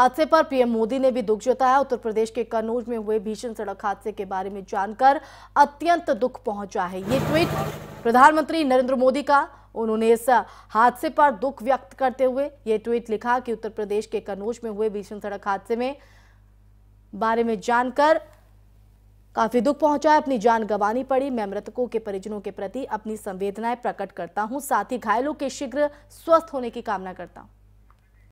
हादसे पर पीएम मोदी ने भी दुख जताया उत्तर प्रदेश के कन्नौज में हुए भीषण सड़क हादसे के बारे में जानकर अत्यंत दुख पहुंचा है ये ट्वीट प्रधानमंत्री नरेंद्र मोदी का उन्होंने इस हादसे पर दुख व्यक्त करते हुए ये ट्वीट लिखा कि उत्तर प्रदेश के कन्नौज में हुए भीषण सड़क हादसे में बारे में जानकर काफी दुख पहुंचा है अपनी जान गंवानी पड़ी मैं मृतकों के परिजनों के प्रति अपनी संवेदनाएं प्रकट करता हूं साथ ही घायलों के शीघ्र स्वस्थ होने की कामना करता हूं